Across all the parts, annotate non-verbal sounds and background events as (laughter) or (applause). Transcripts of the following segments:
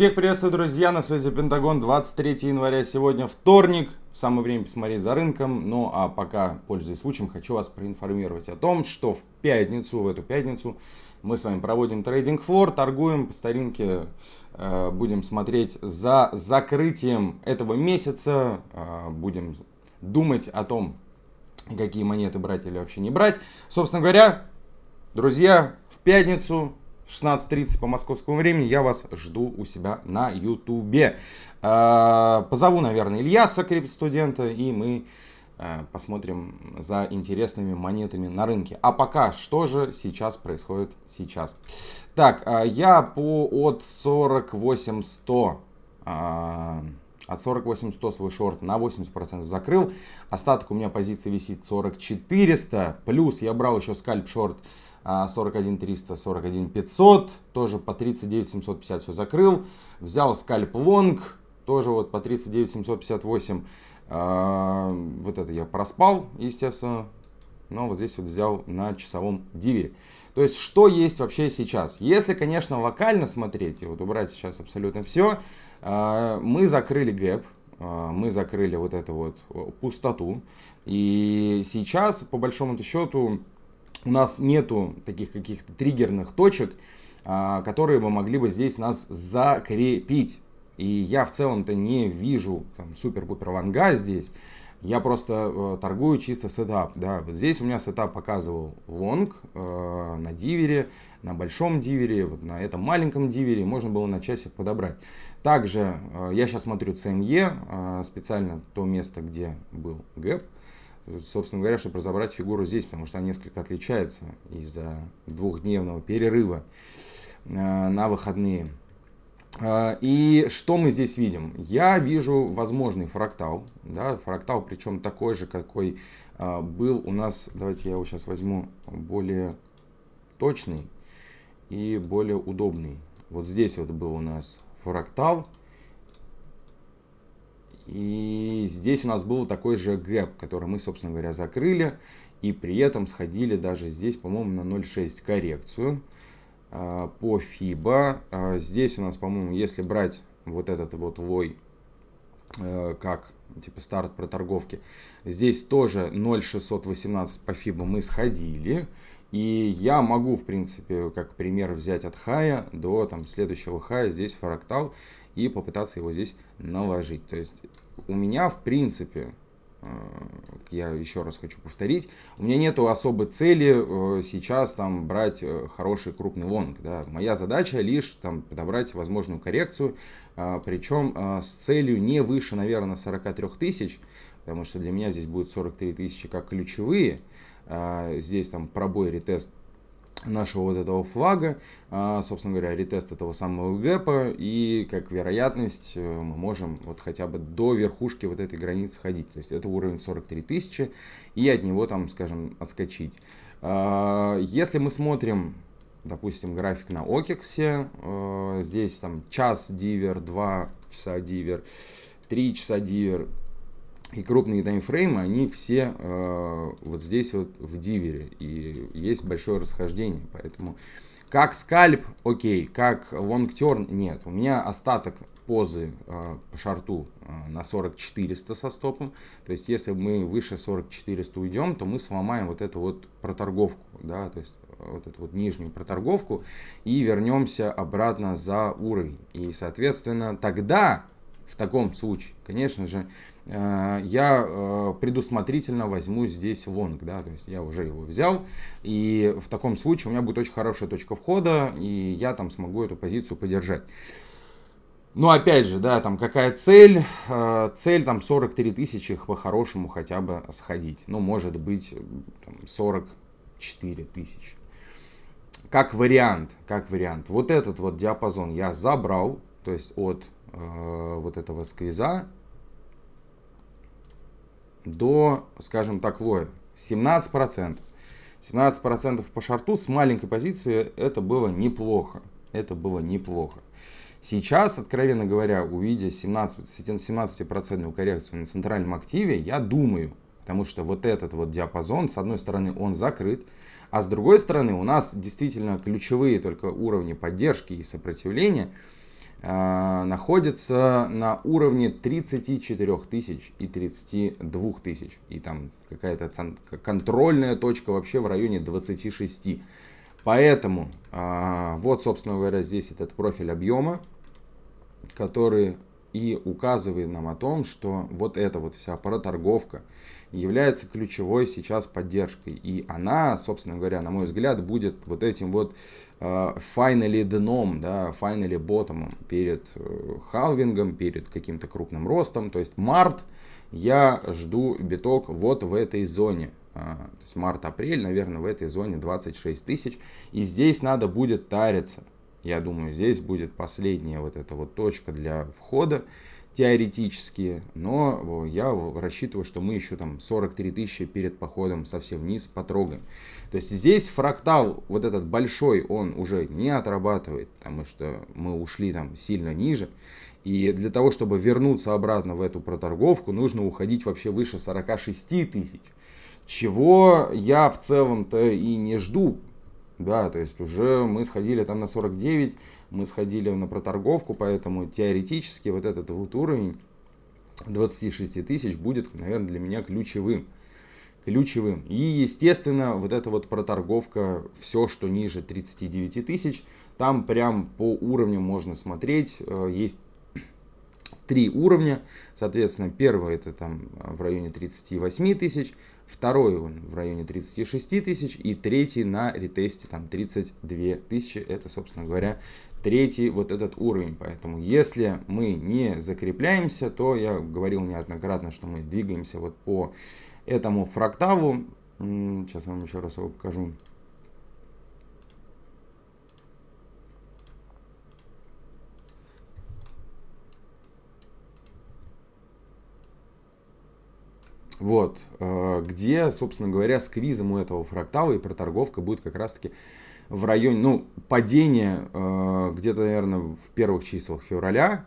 Всех приветствую, друзья, на связи Пентагон, 23 января, сегодня вторник, самое время посмотреть за рынком, ну а пока, пользуясь случаем, хочу вас проинформировать о том, что в пятницу, в эту пятницу, мы с вами проводим трейдинг флор, торгуем по старинке, э, будем смотреть за закрытием этого месяца, э, будем думать о том, какие монеты брать или вообще не брать. Собственно говоря, друзья, в пятницу 16.30 по московскому времени. Я вас жду у себя на ютубе. А, позову, наверное, Ильяса, крипт-студента, и мы а, посмотрим за интересными монетами на рынке. А пока, что же сейчас происходит сейчас? Так, а, я по от 48100 от 48100 свой шорт на 80% закрыл. Остаток у меня позиции висит 4400. Плюс я брал еще скальп-шорт 41 300, 41 500, тоже по 39 750 все закрыл. Взял скальп лонг, тоже вот по 39 758. А, вот это я проспал, естественно. Но вот здесь вот взял на часовом дивере. То есть, что есть вообще сейчас? Если, конечно, локально смотреть, и вот убрать сейчас абсолютно все, а, мы закрыли гэп, а, мы закрыли вот эту вот пустоту. И сейчас, по большому счету, у нас нету таких каких-то триггерных точек, а, которые бы могли бы здесь нас закрепить. И я в целом-то не вижу там, супер-пупер ванга здесь. Я просто э, торгую чисто сетап. Да. Вот здесь у меня сетап показывал лонг э, на дивере, на большом дивере, вот на этом маленьком дивере. Можно было на часик подобрать. Также э, я сейчас смотрю CME, э, специально то место, где был гэп. Э, собственно говоря, чтобы разобрать фигуру здесь, потому что она несколько отличается из-за двухдневного перерыва э, на выходные. А, и что мы здесь видим? Я вижу возможный фрактал, да, фрактал причем такой же, какой а, был у нас, давайте я его сейчас возьму, более точный и более удобный. Вот здесь вот был у нас фрактал, и здесь у нас был такой же гэп, который мы, собственно говоря, закрыли. И при этом сходили даже здесь, по-моему, на 0,6 коррекцию а, по FIBA. А, здесь у нас, по-моему, если брать вот этот вот лой э, как типа старт проторговки, здесь тоже 0,618 по FIBA мы сходили. И я могу, в принципе, как пример взять от хая до там, следующего хая, здесь фрактал, и попытаться его здесь наложить. То есть у меня, в принципе, э, я еще раз хочу повторить, у меня нету особой цели э, сейчас там брать э, хороший крупный лонг. Да. Моя задача лишь там подобрать возможную коррекцию, причем с целью не выше, наверное, 43 тысяч, потому что для меня здесь будет 43 тысячи как ключевые. А здесь там пробой, ретест нашего вот этого флага, а, собственно говоря, ретест этого самого гэпа, и как вероятность э, мы можем вот хотя бы до верхушки вот этой границы ходить. То есть это уровень 43 тысячи, и от него там, скажем, отскочить. А, если мы смотрим, допустим, график на Окексе, э, здесь там час дивер, 2 часа дивер, 3 часа дивер, и крупные таймфреймы, они все э, вот здесь вот в дивере. И есть большое расхождение. Поэтому как скальп, окей. Как лонгтерн, нет. У меня остаток позы э, по шарту э, на 4400 со стопом. То есть, если мы выше 4400 уйдем, то мы сломаем вот эту вот проторговку, да, то есть э, вот эту вот нижнюю проторговку и вернемся обратно за уровень. И, соответственно, тогда в таком случае, конечно же, э, я э, предусмотрительно возьму здесь лонг, да, то есть я уже его взял, и в таком случае у меня будет очень хорошая точка входа, и я там смогу эту позицию поддержать. Но опять же, да, там какая цель? Э, цель там 43 тысячи по-хорошему хотя бы сходить. Ну, может быть, там, 44 тысячи. Как вариант, как вариант. Вот этот вот диапазон я забрал, то есть от э, вот этого сквиза до, скажем так, лоя. 17%. 17% по шорту с маленькой позиции это было неплохо. Это было неплохо. Сейчас, откровенно говоря, увидя 17%, 17% коррекцию на центральном активе, я думаю, потому что вот этот вот диапазон, с одной стороны, он закрыт, а с другой стороны, у нас действительно ключевые только уровни поддержки и сопротивления – а, находится на уровне 34 тысяч и 32 тысяч. И там какая-то контрольная точка вообще в районе 26. Поэтому а, вот, собственно говоря, здесь этот профиль объема, который и указывает нам о том, что вот эта вот вся проторговка является ключевой сейчас поддержкой. И она, собственно говоря, на мой взгляд, будет вот этим вот э, finally дном, да, finally ботомом перед халвингом, э, перед каким-то крупным ростом. То есть март я жду биток вот в этой зоне. А, то есть март-апрель, наверное, в этой зоне 26 тысяч. И здесь надо будет тариться. Я думаю, здесь будет последняя вот эта вот точка для входа теоретически, но я рассчитываю, что мы еще там 43 тысячи перед походом совсем вниз потрогаем. То есть здесь фрактал вот этот большой, он уже не отрабатывает, потому что мы ушли там сильно ниже. И для того, чтобы вернуться обратно в эту проторговку, нужно уходить вообще выше 46 тысяч. Чего я в целом-то и не жду, да, то есть уже мы сходили там на 49, мы сходили на проторговку, поэтому теоретически вот этот вот уровень 26 тысяч будет, наверное, для меня ключевым. Ключевым. И, естественно, вот эта вот проторговка, все, что ниже 39 тысяч, там прям по уровням можно смотреть. Э, есть три уровня. Соответственно, первый это там э, в районе 38 тысяч, второй он в районе 36 тысяч и третий на ретесте там 32 тысячи. Это, собственно говоря, третий вот этот уровень. Поэтому если мы не закрепляемся, то я говорил неоднократно, что мы двигаемся вот по этому фракталу. Сейчас я вам еще раз его покажу. Вот, э, где, собственно говоря, с у этого фрактала и проторговка будет как раз-таки в районе, ну, падение э, где-то, наверное, в первых числах февраля,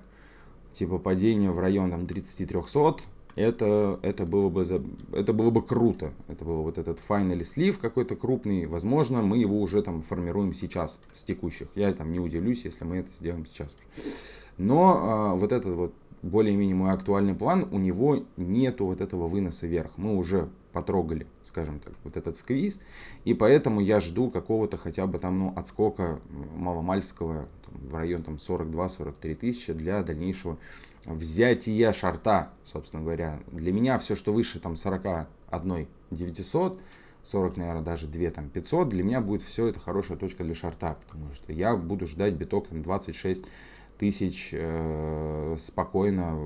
типа падение в район там 3300, это, это, было бы за, это было бы круто. Это был вот этот файнали слив какой-то крупный. Возможно, мы его уже там формируем сейчас с текущих. Я там не удивлюсь, если мы это сделаем сейчас. Но а, вот этот вот более-менее мой актуальный план, у него нету вот этого выноса вверх. Мы уже потрогали, скажем так, вот этот сквиз, и поэтому я жду какого-то хотя бы там, ну, отскока маломальского там, в район там 42-43 тысячи для дальнейшего взятия шарта, собственно говоря. Для меня все, что выше там 41 900, 40, наверное, даже 2 там 500, для меня будет все это хорошая точка для шарта, потому что я буду ждать биток там 26 тысяч э, спокойно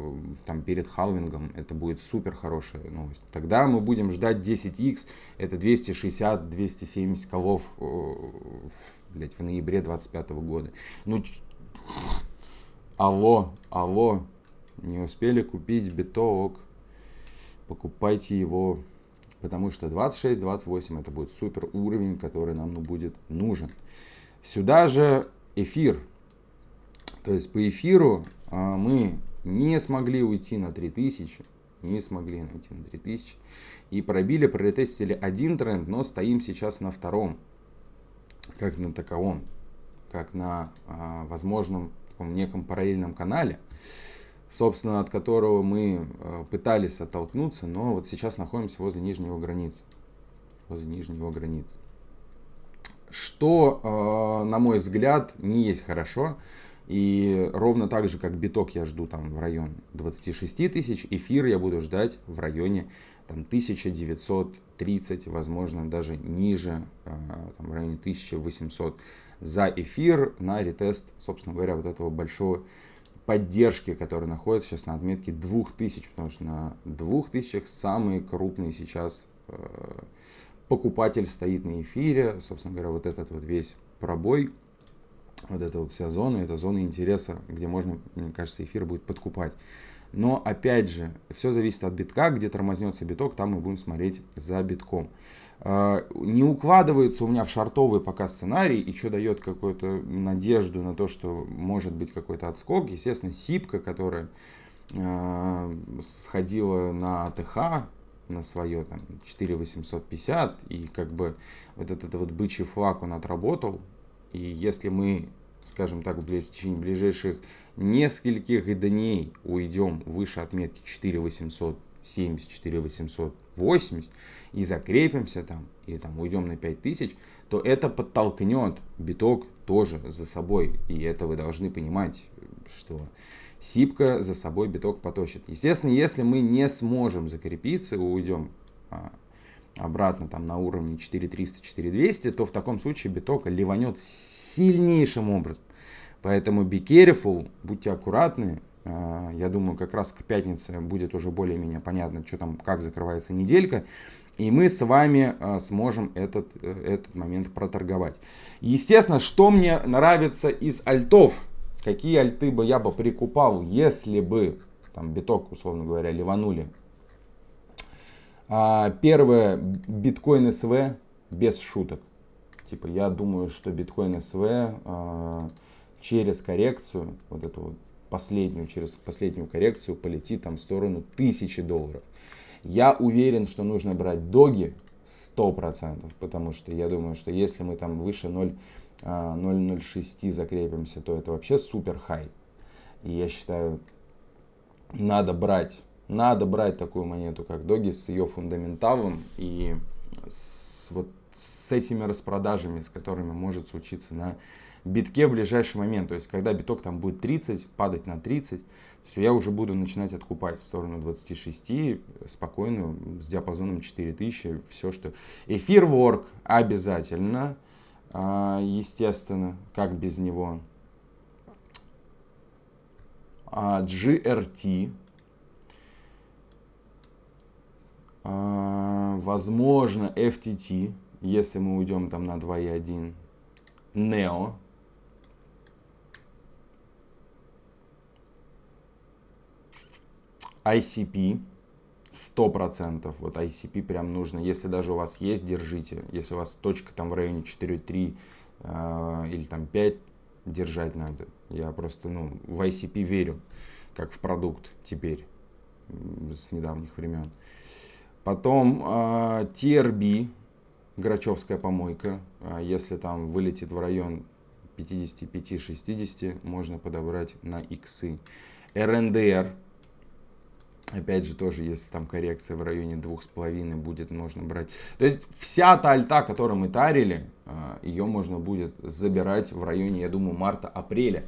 там перед халвингом. Это будет супер хорошая новость. Тогда мы будем ждать 10x, это 260-270 колов э, блядь, в ноябре 25 года. Ну, алло, алло, не успели купить биток, покупайте его, потому что 26-28 это будет супер уровень, который нам ну, будет нужен. Сюда же эфир, то есть по эфиру а, мы не смогли уйти на 3000, не смогли найти на 3000 и пробили, протестили один тренд, но стоим сейчас на втором, как на таковом, как на а, возможном таком неком параллельном канале, собственно, от которого мы а, пытались оттолкнуться, но вот сейчас находимся возле нижнего границы, возле нижнего границы. Что, а, на мой взгляд, не есть хорошо, и ровно так же, как биток я жду там в район 26 тысяч, эфир я буду ждать в районе там 1930, возможно, даже ниже, э, там, в районе 1800 за эфир на ретест, собственно говоря, вот этого большого поддержки, который находится сейчас на отметке 2000, потому что на 2000 самый крупный сейчас э, покупатель стоит на эфире, собственно говоря, вот этот вот весь пробой – вот эта вот вся зона, это зона интереса, где можно, мне кажется, эфир будет подкупать. Но опять же, все зависит от битка, где тормознется биток, там мы будем смотреть за битком. А, не укладывается у меня в шартовый пока сценарий, и что дает какую-то надежду на то, что может быть какой-то отскок. Естественно, Сипка, которая а, сходила на ТХ, на свое там 4850 и как бы вот этот вот бычий флаг он отработал и если мы скажем так, в течение ближайших нескольких дней уйдем выше отметки 4870, 4880 и закрепимся там, и там уйдем на 5000, то это подтолкнет биток тоже за собой. И это вы должны понимать, что сипка за собой биток поточит. Естественно, если мы не сможем закрепиться, уйдем а, обратно там на уровне 4300-4200, то в таком случае биток ливанет сильнейшим образом. Поэтому be careful, будьте аккуратны. А, я думаю, как раз к пятнице будет уже более-менее понятно, что там, как закрывается неделька. И мы с вами а, сможем этот, э, этот момент проторговать. Естественно, что мне нравится из альтов? Какие альты бы я бы прикупал, если бы там биток, условно говоря, ливанули? А, первое, биткоин СВ без шуток. Типа, я думаю, что биткоин СВ э, через коррекцию, вот эту вот последнюю, через последнюю коррекцию полетит там в сторону тысячи долларов. Я уверен, что нужно брать доги 100%, потому что я думаю, что если мы там выше 0, 0.06 а, закрепимся, то это вообще супер хай. И я считаю, надо брать, надо брать такую монету, как доги, с ее фундаменталом и с вот с этими распродажами, с которыми может случиться на битке в ближайший момент. То есть, когда биток там будет 30, падать на 30, все, я уже буду начинать откупать в сторону 26, спокойно, с диапазоном 4000, все, что... Эфир ворк обязательно, а, естественно, как без него. GRT, а, а, возможно, FTT, если мы уйдем там на 2.1, Neo. ICP. 100%. Вот ICP прям нужно. Если даже у вас есть, держите. Если у вас точка там в районе 4.3 э, или там 5, держать надо. Я просто ну, в ICP верю, как в продукт теперь, с недавних времен. Потом э, TRB, Грачевская помойка. А если там вылетит в район 55-60, можно подобрать на иксы. РНДР. Опять же, тоже, если там коррекция в районе 2,5 будет, можно брать. То есть вся та альта, которую мы тарили, а, ее можно будет забирать в районе, я думаю, марта-апреля.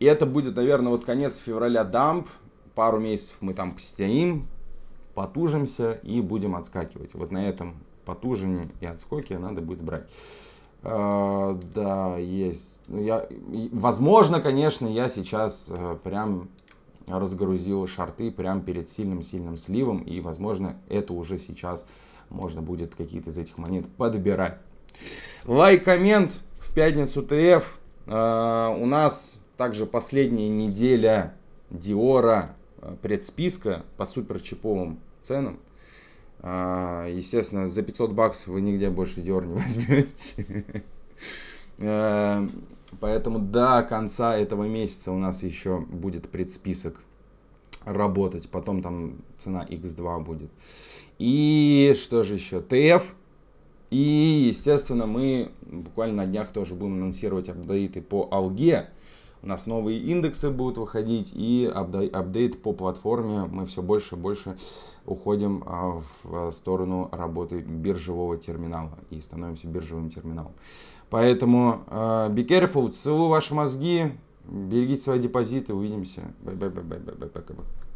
И это будет, наверное, вот конец февраля дамп. Пару месяцев мы там постоим, потужимся и будем отскакивать. Вот на этом потужине и отскоки надо будет брать. Uh, да, есть. ну Я, возможно, конечно, я сейчас э, прям разгрузил шарты прям перед сильным-сильным сливом. И, возможно, это уже сейчас можно будет какие-то из этих монет подбирать. Лайк, коммент в пятницу ТФ. Uh, а, у нас также последняя неделя Диора э, предсписка по суперчиповым ценам. А, естественно, за 500 баксов вы нигде больше Dior не (laughs) возьмете. Эм, поэтому до конца этого месяца у нас еще будет предсписок работать. Потом там цена X2 будет. И что же еще? TF И, естественно, мы буквально на днях тоже будем анонсировать апдейты по Алге у нас новые индексы будут выходить и апдейт по платформе. Мы все больше и больше уходим а, в а, сторону работы биржевого терминала и становимся биржевым терминалом. Поэтому а, be careful, целую ваши мозги, берегите свои депозиты, увидимся. Bye-bye-bye-bye-bye-bye.